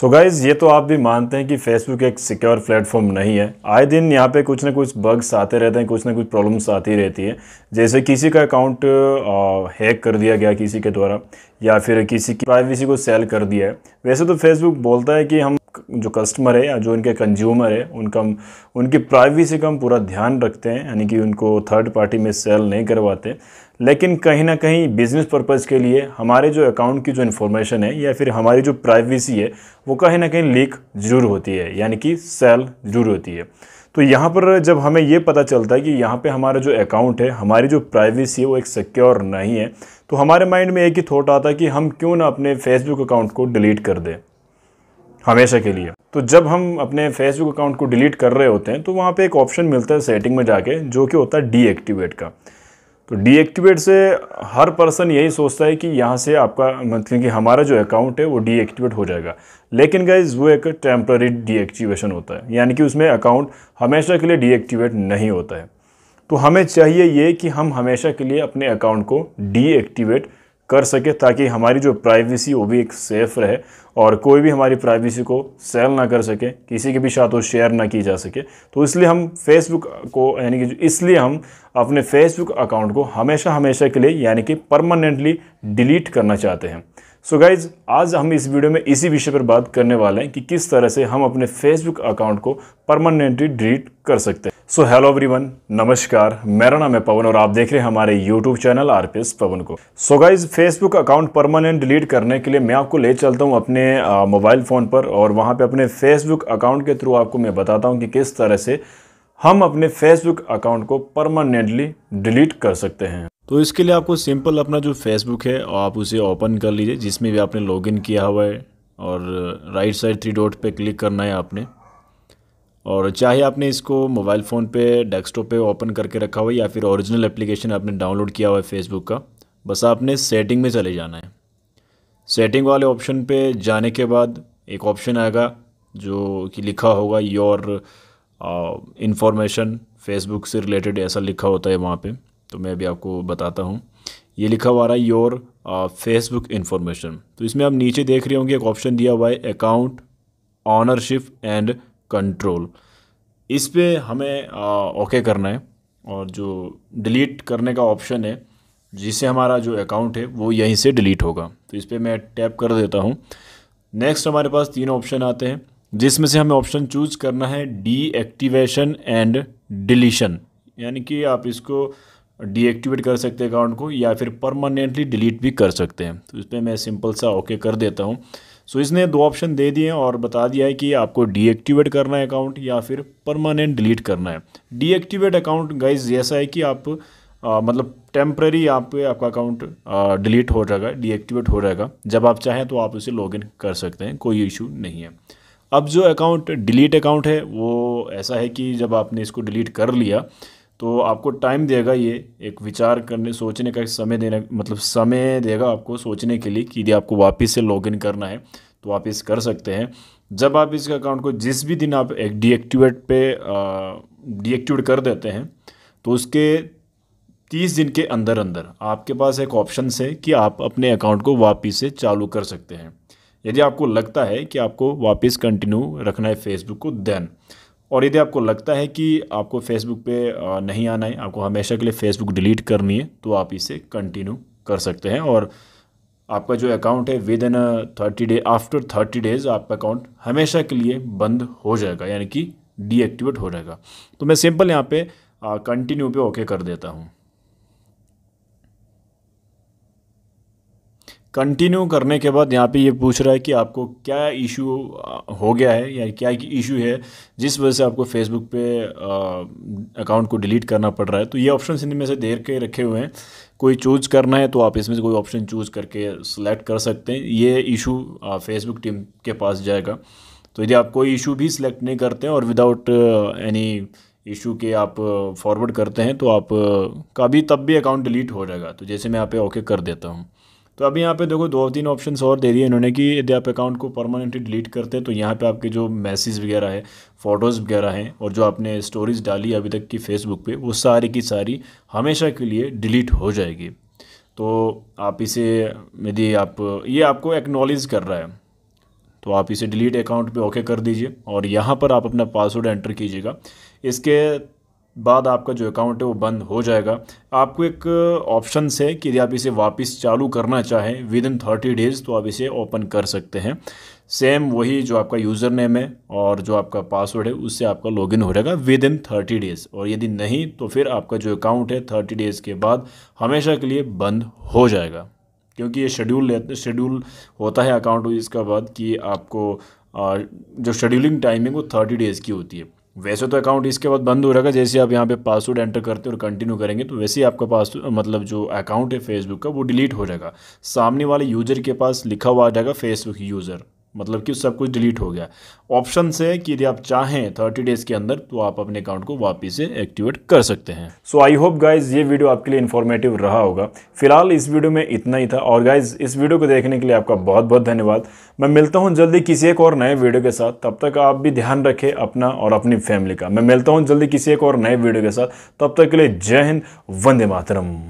सो so guys ये तो आप भी मानते हैं कि फेसबुक एक सिक्योर प्लेटफॉर्म नहीं है आए दिन यहाँ पे कुछ ना कुछ बग्स आते रहते हैं कुछ ना कुछ प्रॉब्लम्स आती रहती है जैसे किसी का अकाउंट हैक कर दिया गया किसी के द्वारा या फिर किसी की प्राइवेसी को सेल कर दिया है वैसे तो फेसबुक बोलता है कि हम जो कस्टमर है या जो इनके कंज्यूमर है उनका उनकी प्राइवेसी का हम पूरा ध्यान रखते हैं यानी कि उनको थर्ड पार्टी में सेल नहीं करवाते लेकिन कहीं ना कहीं बिज़नेस पर्पज़ के लिए हमारे जो अकाउंट की जो इन्फॉर्मेशन है या फिर हमारी जो प्राइवेसी है वो कहीं ना कहीं लीक ज़रूर होती है यानी कि सेल ज़रूर होती है तो यहाँ पर जब हमें ये पता चलता है कि यहाँ पे हमारा जो अकाउंट है हमारी जो प्राइवेसी है वो एक सिक्योर नहीं है तो हमारे माइंड में एक ही थॉट आता है कि हम क्यों ना अपने फेसबुक अकाउंट को डिलीट कर दें हमेशा के लिए तो जब हम अपने फेसबुक अकाउंट को डिलीट कर रहे होते हैं तो वहाँ पे एक ऑप्शन मिलता है सेटिंग में जाके जो कि होता है डीएक्टिवेट का तो डीएक्टिवेट से हर पर्सन यही सोचता है कि यहाँ से आपका मतलब कि हमारा जो अकाउंट है वो डीएक्टिवेट हो जाएगा लेकिन गाइज वो एक टेम्प्ररी डीएक्टिवेशन होता है यानी कि उसमें अकाउंट हमेशा के लिए डीएक्टिवेट नहीं होता है तो हमें चाहिए ये कि हम हमेशा के लिए अपने अकाउंट को डीएक्टिवेट कर सके ताकि हमारी जो प्राइवेसी वो भी एक सेफ़ रहे और कोई भी हमारी प्राइवेसी को सेल ना कर सके किसी के भी साथ वो शेयर ना की जा सके तो इसलिए हम फेसबुक को यानी कि इसलिए हम अपने फेसबुक अकाउंट को हमेशा हमेशा के लिए यानी कि परमानेंटली डिलीट करना चाहते हैं सो so गाइज आज हम इस वीडियो में इसी विषय पर बात करने वाले हैं कि किस तरह से हम अपने फेसबुक अकाउंट को परमानेंटली डिलीट कर सकते हैं सो हेलो एवरीवन नमस्कार मेरा नाम है पवन और आप देख रहे हैं हमारे यूट्यूब चैनल आर पवन को so guys Facebook account permanent delete करने के लिए मैं आपको ले चलता हूँ अपने मोबाइल फ़ोन पर और वहाँ पर अपने फेसबुक अकाउंट के थ्रू आपको मैं बताता हूँ कि किस तरह से हम अपने फेसबुक अकाउंट को परमानेंटली डिलीट कर सकते हैं तो इसके लिए आपको सिंपल अपना जो फेसबुक है आप उसे ओपन कर लीजिए जिसमें भी आपने लॉगिन किया हुआ है और राइट साइड थ्री डॉट पे क्लिक करना है आपने और चाहे आपने इसको मोबाइल फ़ोन पे डेस्कटॉप पे ओपन करके रखा हुआ है या फिर ओरिजिनल एप्लीकेशन आपने डाउनलोड किया हुआ है फेसबुक का बस आपने सेटिंग में चले जाना है सेटिंग वाले ऑप्शन पे जाने के बाद एक ऑप्शन आएगा जो कि लिखा होगा योर इन्फॉर्मेशन फेसबुक से रिलेटेड ऐसा लिखा होता है वहाँ पे तो मैं अभी आपको बताता हूँ ये लिखा हुआ रहा है योर फेसबुक इन्फॉर्मेशन तो इसमें आप नीचे देख रहे होंगे एक ऑप्शन दिया हुआ है अकाउंट ऑनरशिप एंड कंट्रोल इस पर हमें ओके uh, करना है और जो डिलीट करने का ऑप्शन है जिससे हमारा जो अकाउंट है वो यहीं से डिलीट होगा तो इस पर मैं टैप कर देता हूँ नेक्स्ट हमारे पास तीन ऑप्शन आते हैं जिसमें से हमें ऑप्शन चूज करना है डीएक्टिवेशन एंड डिलीशन यानी कि आप इसको डीएक्टिवेट कर सकते हैं अकाउंट को या फिर परमानेंटली डिलीट भी कर सकते हैं तो इस पर मैं सिंपल सा ओके कर देता हूँ सो so, इसने दो ऑप्शन दे दिए और बता दिया है कि आपको डीएक्टिवेट करना है अकाउंट या फिर परमानेंट डिलीट करना है डीएक्टिवेट अकाउंट गाइज जैसा है कि आप आ, मतलब टेम्प्रेरी आप आपका अकाउंट डिलीट हो जाएगा डीएक्टिवेट हो जाएगा जब आप चाहें तो आप उसे लॉगिन कर सकते हैं कोई इशू नहीं है अब जो अकाउंट डिलीट अकाउंट है वो ऐसा है कि जब आपने इसको डिलीट कर लिया तो आपको टाइम देगा ये एक विचार करने सोचने का समय देने मतलब समय देगा आपको सोचने के लिए कि यदि आपको वापस से लॉगिन करना है तो आप इस कर सकते हैं जब आप इसके अकाउंट को जिस भी दिन आप एक डीएक्टिवेट पे डीएक्टिवेट कर देते हैं तो उसके तीस दिन के अंदर अंदर आपके पास एक ऑप्शन है कि आप अपने अकाउंट को वापस से चालू कर सकते हैं यदि आपको लगता है कि आपको वापस कंटिन्यू रखना है फेसबुक को देन और यदि आपको लगता है कि आपको फेसबुक पे नहीं आना है आपको हमेशा के लिए फेसबुक डिलीट करनी है तो आप इसे कंटिन्यू कर सकते हैं और आपका जो अकाउंट है within thirty day after thirty days आपका अकाउंट हमेशा के लिए बंद हो जाएगा यानी कि डीएक्टिवेट हो जाएगा तो मैं सिंपल यहाँ पे कंटिन्यू पे ओके कर देता हूँ कंटिन्यू करने के बाद यहाँ पे ये पूछ रहा है कि आपको क्या इशू हो गया है या क्या इशू है जिस वजह से आपको फेसबुक पे अकाउंट को डिलीट करना पड़ रहा है तो ये ऑप्शन इनमें से देर के रखे हुए हैं कोई चूज़ करना है तो आप इसमें से कोई ऑप्शन चूज़ करके सिलेक्ट कर सकते हैं ये इशू फेसबुक टीम के पास जाएगा तो यदि आप कोई इशू भी सिलेक्ट नहीं करते हैं और विदाउट एनी इशू के आप फॉरवर्ड करते हैं तो आप का भी तब भी अकाउंट डिलीट हो जाएगा तो जैसे मैं यहाँ पे ओके कर देता हूँ तो अभी यहाँ पे देखो दो तीन ऑप्शन और दे दिए इन्होंने कि यदि आप अकाउंट को परमानेंटली डिलीट करते हैं तो यहाँ पे आपके जो मैसेज वगैरह है फ़ोटोज़ वगैरह हैं और जो आपने स्टोरीज़ डाली अभी तक की फ़ेसबुक पे वो सारी की सारी हमेशा के लिए डिलीट हो जाएगी तो आप इसे यदि आप ये आपको एक्नॉलेज कर रहा है तो आप इसे डिलीट अकाउंट पे ओके कर दीजिए और यहाँ पर आप अपना पासवर्ड एंटर कीजिएगा इसके बाद आपका जो अकाउंट है वो बंद हो जाएगा आपको एक ऑप्शन uh, से कि यदि आप इसे वापस चालू करना चाहें विद इन थर्टी डेज़ तो आप इसे ओपन कर सकते हैं सेम वही जो आपका यूज़र नेम है और जो आपका पासवर्ड है उससे आपका लॉगिन हो जाएगा विद इन थर्टी डेज़ और यदि नहीं तो फिर आपका जो अकाउंट है थर्टी डेज़ के बाद हमेशा के लिए बंद हो जाएगा क्योंकि ये शेड्यूल शेड्यूल होता है अकाउंट इसका बाद कि आपको uh, जो शेड्यूलिंग टाइमिंग वो थर्टी डेज़ की होती है वैसे तो अकाउंट इसके बाद बंद हो है जैसे आप यहाँ पे पासवर्ड एंटर करते हैं और कंटिन्यू करेंगे तो वैसे ही आपका पास मतलब जो अकाउंट है फेसबुक का वो डिलीट हो जाएगा सामने वाले यूज़र के पास लिखा हुआ आ जाएगा फेसबुक यूज़र मतलब कि सब कुछ डिलीट हो गया ऑप्शन से कि यदि आप चाहें थर्टी डेज़ के अंदर तो आप अपने अकाउंट को वापस से एक्टिवेट कर सकते हैं सो आई होप गाइज ये वीडियो आपके लिए इन्फॉर्मेटिव रहा होगा फिलहाल इस वीडियो में इतना ही था और गाइज इस वीडियो को देखने के लिए आपका बहुत बहुत धन्यवाद मैं मिलता हूँ जल्दी किसी एक और नए वीडियो के साथ तब तक आप भी ध्यान रखें अपना और अपनी फैमिली का मैं मिलता हूँ जल्दी किसी एक और नए वीडियो के साथ तब तक के लिए जय हिंद वंदे मातरम